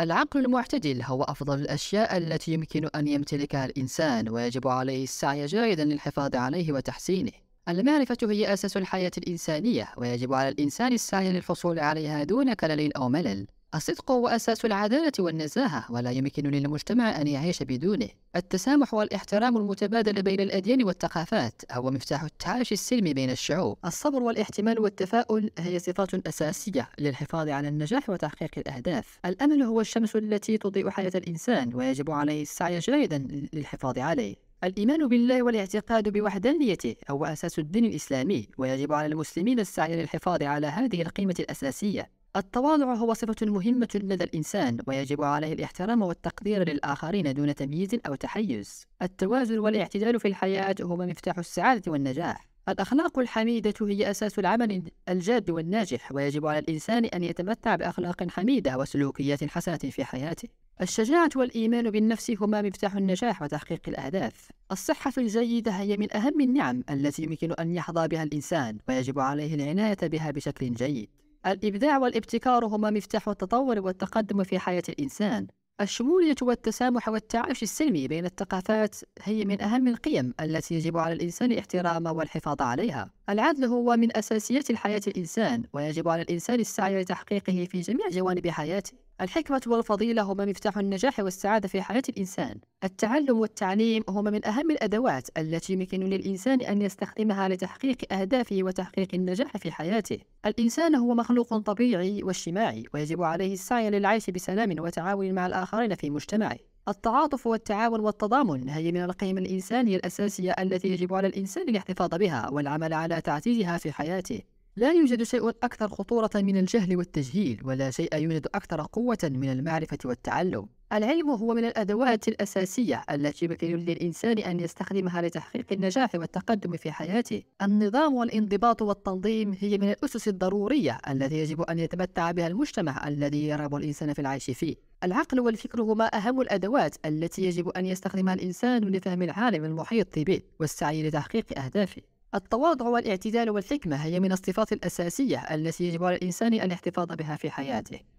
العقل المعتدل هو أفضل الأشياء التي يمكن أن يمتلكها الإنسان ويجب عليه السعي جاهدا للحفاظ عليه وتحسينه المعرفة هي أساس الحياة الإنسانية ويجب على الإنسان السعي للحصول عليها دون كلل أو ملل الصدق هو أساس العدالة والنزاهة ولا يمكن للمجتمع أن يعيش بدونه التسامح والاحترام المتبادل بين الأديان والثقافات هو مفتاح التعايش السلمي بين الشعوب الصبر والاحتمال والتفاؤل هي صفات أساسية للحفاظ على النجاح وتحقيق الأهداف الأمل هو الشمس التي تضيء حياة الإنسان ويجب عليه السعي جاهدا للحفاظ عليه الإيمان بالله والاعتقاد بوحدانيته هو أساس الدين الإسلامي ويجب على المسلمين السعي للحفاظ على هذه القيمة الأساسية التواضع هو صفة مهمة لدى الإنسان ويجب عليه الاحترام والتقدير للآخرين دون تمييز أو تحيز التوازن والاعتدال في الحياة هما مفتاح السعادة والنجاح الأخلاق الحميدة هي أساس العمل الجاد والناجح ويجب على الإنسان أن يتمتع بأخلاق حميدة وسلوكيات حسنة في حياته الشجاعة والإيمان بالنفس هما مفتاح النجاح وتحقيق الأهداف. الصحة الجيدة هي من أهم النعم التي يمكن أن يحظى بها الإنسان، ويجب عليه العناية بها بشكل جيد. الإبداع والابتكار هما مفتاح التطور والتقدم في حياة الإنسان الشمولية والتسامح والتعايش السلمي بين الثقافات هي من أهم القيم التي يجب على الإنسان احترامها والحفاظ عليها العدل هو من أساسيات الحياة الإنسان ويجب على الإنسان السعي لتحقيقه في جميع جوانب حياته الحكمة والفضيلة هما مفتاح النجاح والسعادة في حياة الإنسان التعلم والتعليم هما من أهم الأدوات التي يمكن للإنسان أن يستخدمها لتحقيق أهدافه وتحقيق النجاح في حياته الإنسان هو مخلوق طبيعي واجتماعي ويجب عليه السعي للعيش بسلام وتعاون مع الآخرين في مجتمعه التعاطف والتعاون والتضامن هي من القيم الإنسانية الأساسية التي يجب على الإنسان الاحتفاظ بها والعمل على تعزيزها في حياته لا يوجد شيء أكثر خطورة من الجهل والتجهيل ولا شيء يوجد أكثر قوة من المعرفة والتعلم العلم هو من الأدوات الأساسية التي يمكن للإنسان أن يستخدمها لتحقيق النجاح والتقدم في حياته. النظام والانضباط والتنظيم هي من الأسس الضرورية التي يجب أن يتمتع بها المجتمع الذي يرغب الإنسان في العيش فيه. العقل والفكر هما أهم الأدوات التي يجب أن يستخدمها الإنسان لفهم العالم المحيط به والسعي لتحقيق أهدافه. التواضع والاعتدال والحكمة هي من الصفات الأساسية التي يجب على الإنسان أن يحتفظ بها في حياته.